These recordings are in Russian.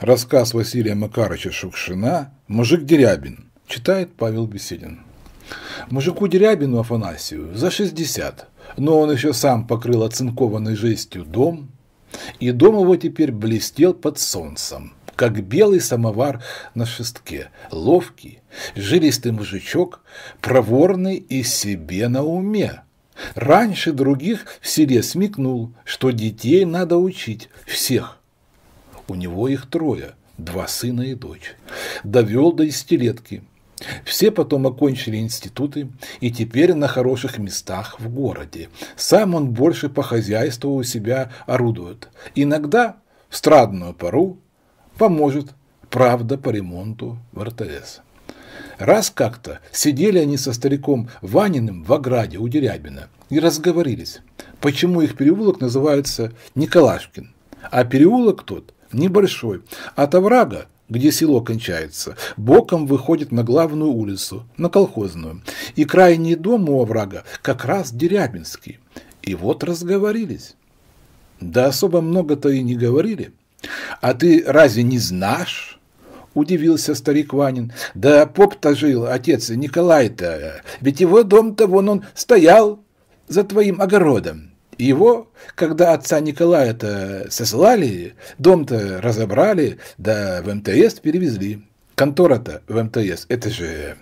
Рассказ Василия Макарыча Шукшина «Мужик Дерябин» читает Павел Беседин. Мужику Дерябину Афанасию за 60, но он еще сам покрыл оцинкованной жестью дом, и дом его теперь блестел под солнцем, как белый самовар на шестке, ловкий, жилистый мужичок, проворный и себе на уме. Раньше других в селе смекнул, что детей надо учить, всех, у него их трое, два сына и дочь, довел до десятилетки. Все потом окончили институты и теперь на хороших местах в городе. Сам он больше по хозяйству у себя орудует. Иногда в страдную пору поможет, правда, по ремонту в РТС. Раз как-то сидели они со стариком Ваниным в ограде у Дерябина и разговорились, почему их переулок называется Николашкин, а переулок тот небольшой, от оврага, где село кончается, боком выходит на главную улицу, на колхозную, и крайний дом у оврага как раз Дерябинский. И вот разговорились. Да особо много-то и не говорили. А ты разве не знаешь? – удивился старик Ванин. «Да поп-то жил, отец Николай-то, ведь его дом-то вон он стоял за твоим огородом». Его, когда отца Николая-то сослали, дом-то разобрали, да в МТС перевезли. Контора-то в МТС, это же...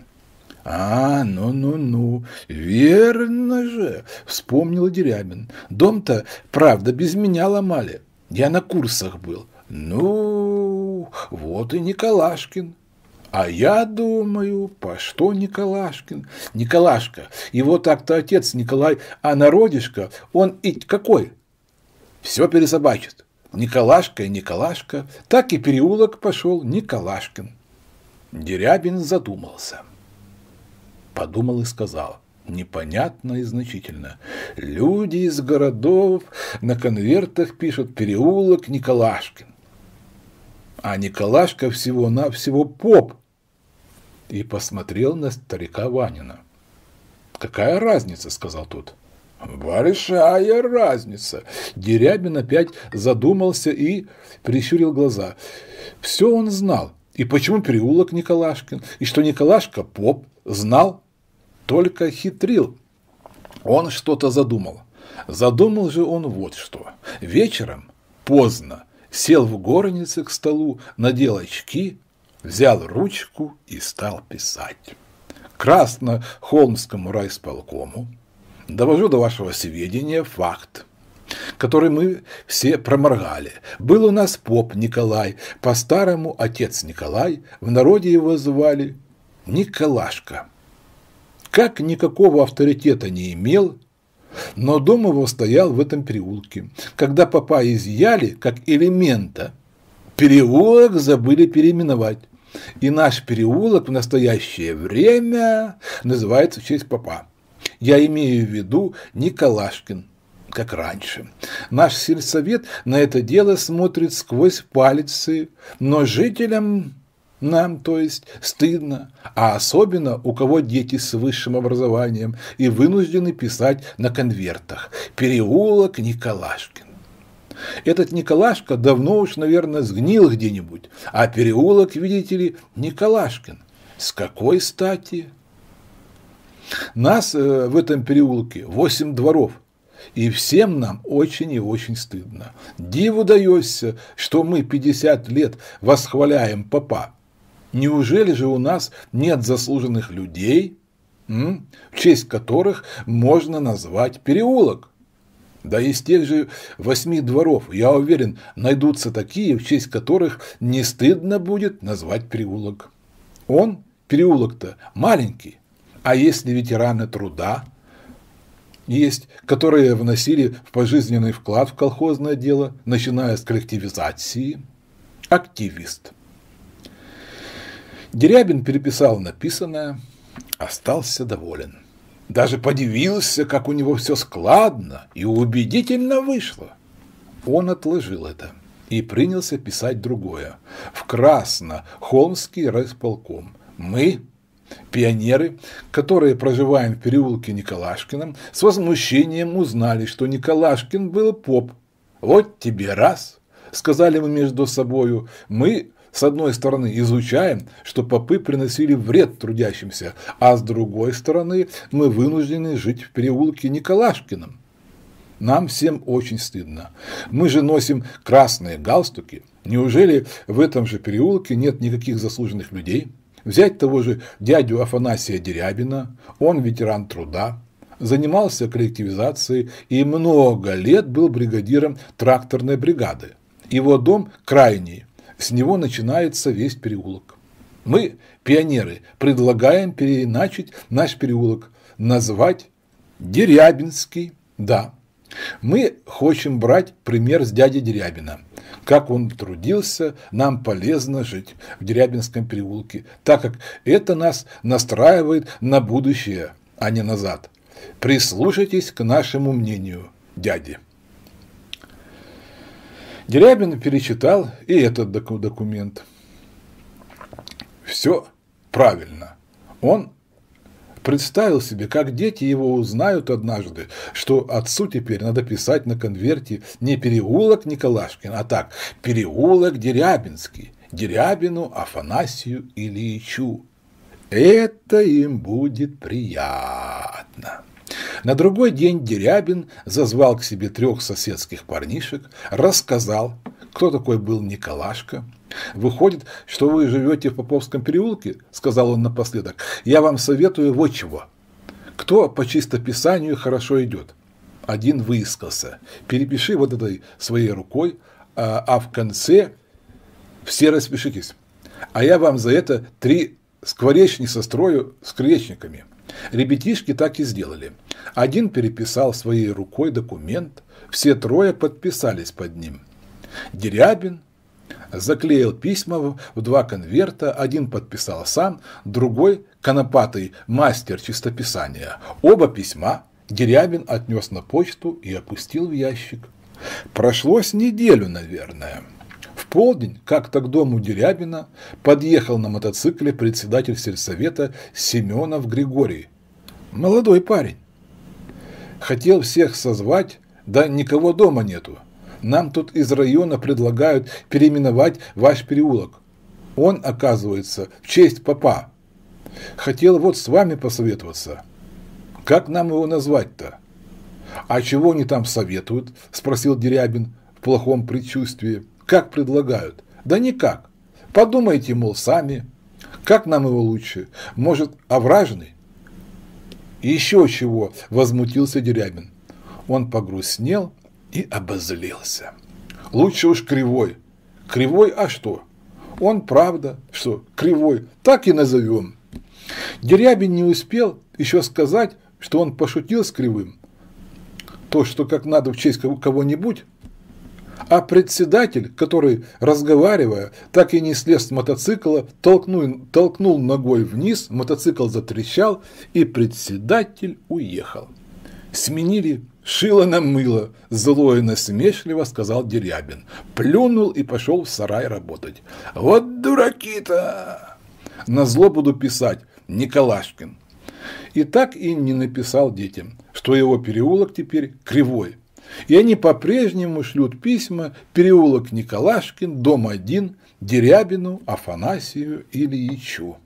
А, ну-ну-ну, верно же, Вспомнил Дерябин. Дом-то, правда, без меня ломали. Я на курсах был. Ну, вот и Николашкин. А я думаю, по что Николашкин? Николашка. Его так-то отец Николай, а народишко, он и какой? Все пересобачит. Николашка и Николашка. Так и переулок пошел Николашкин. Дерябин задумался. Подумал и сказал – непонятно и значительно. Люди из городов на конвертах пишут переулок Николашкин. А Николашка всего-навсего поп и посмотрел на старика Ванина. «Какая разница?» – сказал тот. «Большая разница!» Дерябин опять задумался и прищурил глаза. Все он знал. И почему переулок Николашкин, и что Николашка поп знал, только хитрил. Он что-то задумал. Задумал же он вот что. Вечером, поздно, сел в горнице к столу, надел очки, взял ручку и стал писать. Красно-Холмскому райсполкому довожу до вашего сведения факт, который мы все проморгали. Был у нас поп Николай, по-старому отец Николай, в народе его звали Николашка. Как никакого авторитета не имел, но дом его стоял в этом переулке. Когда папа изъяли, как элемента, переулок забыли переименовать. И наш переулок в настоящее время называется в честь папа. Я имею в виду Николашкин, как раньше. Наш сельсовет на это дело смотрит сквозь пальцы, но жителям нам, то есть, стыдно, а особенно у кого дети с высшим образованием и вынуждены писать на конвертах «Переулок Николашкин». Этот Николашка давно уж, наверное, сгнил где-нибудь, а переулок, видите ли, Николашкин. С какой стати? Нас э, в этом переулке восемь дворов, и всем нам очень и очень стыдно. Диву даешься, что мы 50 лет восхваляем папа. Неужели же у нас нет заслуженных людей, в честь которых можно назвать переулок? Да из тех же восьми дворов, я уверен, найдутся такие, в честь которых не стыдно будет назвать переулок. Он, переулок-то, маленький. А если ветераны труда есть, которые вносили в пожизненный вклад в колхозное дело, начиная с коллективизации, активист. Дерябин переписал написанное, остался доволен. Даже подивился, как у него все складно и убедительно вышло. Он отложил это и принялся писать другое. В красно Холмский райсполком. Мы, пионеры, которые проживаем в переулке Николашкином, с возмущением узнали, что Николашкин был поп. Вот тебе раз, сказали мы между собою, мы с одной стороны, изучаем, что попы приносили вред трудящимся, а с другой стороны, мы вынуждены жить в переулке Николашкином. Нам всем очень стыдно. Мы же носим красные галстуки. Неужели в этом же переулке нет никаких заслуженных людей? Взять того же дядю Афанасия Дерябина, он ветеран труда, занимался коллективизацией и много лет был бригадиром тракторной бригады. Его дом крайний, с него начинается весь переулок. Мы, пионеры, предлагаем переиначить наш переулок, назвать Дерябинский, да. Мы хотим брать пример с дяди Дерябина. Как он трудился, нам полезно жить в Дерябинском переулке, так как это нас настраивает на будущее, а не назад. Прислушайтесь к нашему мнению, дядя. Дерябин перечитал и этот документ. Все правильно. Он представил себе, как дети его узнают однажды, что отцу теперь надо писать на конверте не переулок Николашкин, а так, переулок Дерябинский, Дерябину Афанасию Ильичу. Это им будет приятно. На другой день Дерябин зазвал к себе трех соседских парнишек, рассказал, кто такой был Николашка. «Выходит, что вы живете в Поповском переулке?» – сказал он напоследок. «Я вам советую вот чего. Кто по чистописанию хорошо идет?» Один выискался. «Перепиши вот этой своей рукой, а, а в конце все распишитесь. А я вам за это три скворечни сострою с кречниками». Ребятишки так и сделали. Один переписал своей рукой документ, все трое подписались под ним. Дерябин заклеил письма в два конверта, один подписал сам, другой – конопатый мастер чистописания. Оба письма Дерябин отнес на почту и опустил в ящик. Прошлось неделю, наверное полдень как-то к дому Дерябина подъехал на мотоцикле председатель сельсовета Семенов Григорий. Молодой парень. Хотел всех созвать, да никого дома нету. Нам тут из района предлагают переименовать ваш переулок. Он, оказывается, в честь папа. Хотел вот с вами посоветоваться. Как нам его назвать-то? А чего они там советуют? Спросил Дерябин в плохом предчувствии. Как предлагают? Да никак. Подумайте, мол, сами. Как нам его лучше? Может, овражный? А и еще чего, возмутился Дерябин. Он погрустнел и обозлился. Лучше уж кривой. Кривой, а что? Он правда, что кривой, так и назовем. Дерябин не успел еще сказать, что он пошутил с кривым. То, что как надо в честь кого-нибудь, а председатель, который, разговаривая, так и не слез с мотоцикла, толкнул, толкнул ногой вниз, мотоцикл затрещал, и председатель уехал. Сменили «Шило на мыло!» – зло и насмешливо сказал Дерябин. Плюнул и пошел в сарай работать. «Вот дураки-то!» На зло буду писать «Николашкин». И так и не написал детям, что его переулок теперь кривой – и они по-прежнему шлют письма переулок Николашкин, дом 1, Дерябину, Афанасию, или Ильичу.